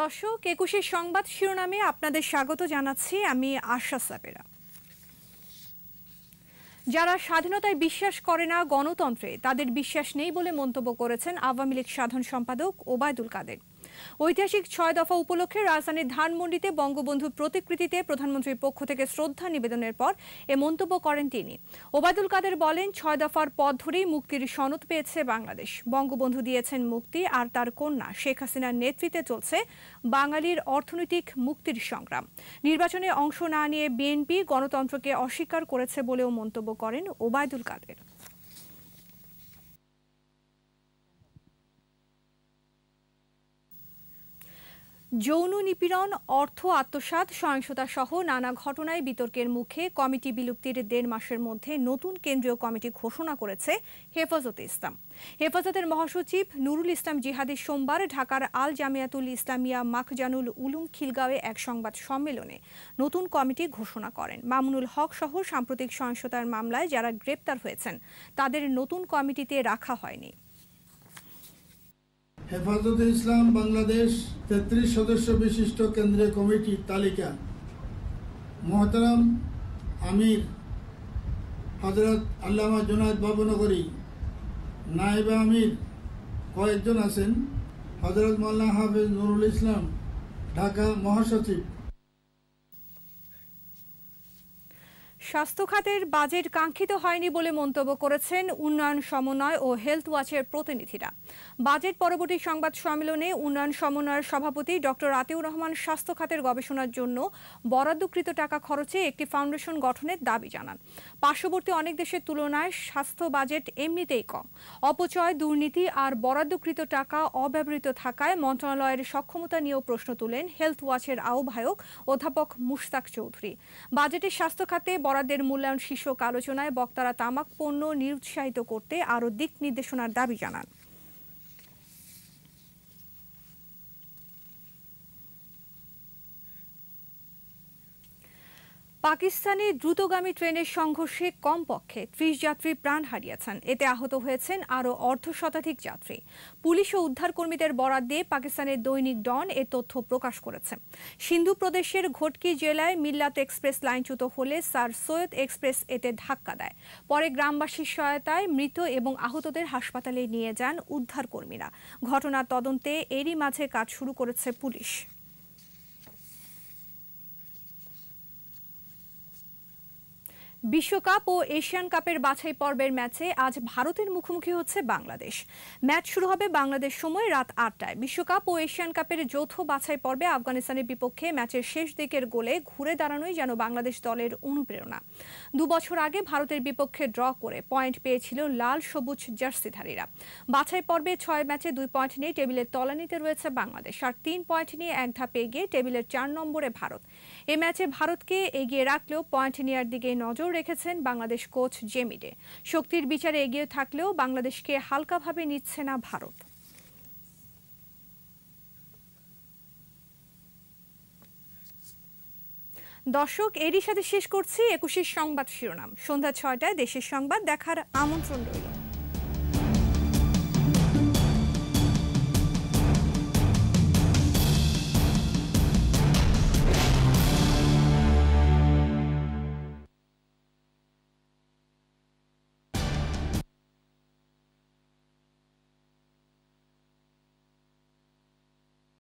দর্শক একুশের সংবাদ শিরোনামে আপনাদের স্বাগত জানাচ্ছি আমি আশা সাবেরা যারা স্বাধীনতায় বিশ্বাস করে না গণতন্ত্রে তাদের বিশ্বাস নেই বলে মন্তব্য করেছেন আওয়ামী লীগ সাধারণ সম্পাদক ওবায়দুল কাদের ঐতিহাসিক ছয় দফা উপলক্ষে রাজধানীর ধানমন্ডিতে বঙ্গবন্ধুর প্রতিকৃতিতে প্রধানমন্ত্রীর পক্ষ থেকে শ্রদ্ধা নিবেদনের পর এ মন্তব্য করেন তিনি ওবায়দুল কাদের বলেন ছয় দফার পথ ধরেই মুক্তির সনদ পেয়েছে বাংলাদেশ বঙ্গবন্ধু দিয়েছেন মুক্তি আর তার কন্যা শেখ হাসিনার নেতৃত্বে চলছে বাঙালির অর্থনৈতিক মুক্তির সংগ্রাম নির্বাচনে অংশ না নিয়ে বিএনপি গণতন্ত্রকে অস্বীকার করেছে বলেও মন্তব্য করেন ওবায়দুল কাদের যৌন নিপীড়ন অর্থ আত্মসাত সহিংসতা সহ নানা ঘটনায় বিতর্কের মুখে কমিটি বিলুপ্তির দেড় মাসের মধ্যে নতুন কেন্দ্রীয় কমিটি ঘোষণা করেছে হেফাজতে ইসলাম হেফাজতের মহাসচিব নুরুল ইসলাম জিহাদি সোমবার ঢাকার আল জামিয়াতুল ইসলামিয়া মাখজানুল উলুম খিলগাঁওয়ে এক সংবাদ সম্মেলনে নতুন কমিটি ঘোষণা করেন মামুনুল হক সহ সাম্প্রতিক সহিংসতার মামলায় যারা গ্রেপ্তার হয়েছেন তাদের নতুন কমিটিতে রাখা হয়নি হেফাজতে ইসলাম বাংলাদেশ তেত্রিশ সদস্য বিশিষ্ট কেন্দ্রীয় কমিটির তালিকা মহতারাম আমির হজরত আল্লামা জুনায়দ বাবনগরী নাইবা আমির কয়েকজন আছেন হজরত মাল্লা হাফিজ নুরুল ইসলাম ঢাকা মহাসচিব স্বাস্থ্যখাতের বাজেট কাঙ্ক্ষিত হয়নি বলে মন্তব্য করেছেন উন্নয়ন সমন্বয় ও হেলথ ওয়াচের প্রতিনিধিরা বাজেট পরবর্তী সংবাদ সম্মেলনে উন্নয়ন সমন্বয়ের সভাপতি ডক্টর আতিউর রহমান স্বাস্থ্যখাতের গবেষণার জন্য বরাদ্দকৃত টাকা খরচে একটি ফাউন্ডেশন গঠনের দাবি জানান পার্শ্ববর্তী অনেক দেশের তুলনায় স্বাস্থ্য বাজেট এমনিতেই কম অপচয় দুর্নীতি আর বরাদ্দকৃত টাকা অব্যবহৃত থাকায় মন্ত্রণালয়ের সক্ষমতা নিয়েও প্রশ্ন তুলেন হেলথ ওয়াচের আহ্বায়ক অধ্যাপক মুশতাক চৌধুরী বাজেটের স্বাস্থ্যখাতে অপরাধের মূল্যায়ন শীর্ষক আলোচনায় বক্তারা তামাক পণ্য নিরুৎসাহিত করতে আরও দিক নির্দেশনার দাবি জানান পাকিস্তানি দ্রুতগামী ট্রেনের সংঘর্ষে কমপক্ষে ত্রিশ যাত্রী প্রাণ হারিয়েছেন এতে আহত হয়েছেন আরও অর্ধ শতাধিক যাত্রী পুলিশ ও উদ্ধারকর্মীদের বরাদ দিয়ে পাকিস্তানের দৈনিক ডন এ তথ্য প্রকাশ করেছে সিন্ধু প্রদেশের ঘটকি জেলায় মিল্লাত এক্সপ্রেস লাইনচ্যুত হলে স্যার সৈয়দ এক্সপ্রেস এতে ধাক্কা দেয় পরে গ্রামবাসীর সহায়তায় মৃত এবং আহতদের হাসপাতালে নিয়ে যান উদ্ধারকর্মীরা ঘটনার তদন্তে এরই মাঝে কাজ শুরু করেছে পুলিশ বিশ্বকাপ ও এশিয়ান কাপের বাছাই পর্বের ম্যাচে আজ ভারতের মুখোমুখি হচ্ছে বাংলাদেশ ম্যাচ শুরু হবে বাংলাদেশ সময় রাত আটটায় বিশ্বকাপ ও এশিয়ান কাপের যৌথ বাছাই পর্বে আফগানিস্তানের বিপক্ষে ম্যাচের শেষ দিকের গোলে ঘুরে দাঁড়ানোই যেন বাংলাদেশ দলের অনুপ্রেরণা দুবছর আগে ভারতের বিপক্ষে ড্র করে পয়েন্ট পেয়েছিল লাল সবুজ জার্সিধারীরা বাছাই পর্বে ছয় ম্যাচে দুই পয়েন্ট নিয়ে টেবিলের তলানিতে রয়েছে বাংলাদেশ আর তিন পয়েন্ট নিয়ে এক ধাপে এগিয়ে টেবিলের চার নম্বরে ভারত এ ম্যাচে ভারতকে এগিয়ে রাখলেও পয়েন্ট নেওয়ার দিকে নজর রেখেছেন বাংলাদেশ কোচ জেমিডে শক্তির বিচারে এগিয়ে থাকলেও বাংলাদেশকে হালকাভাবে নিচ্ছে না ভারত দর্শক এরই সাথে শেষ করছি একুশের সংবাদ শিরোনাম সন্ধ্যা ছয়টায় দেশের সংবাদ দেখার আমন্ত্রণ রইল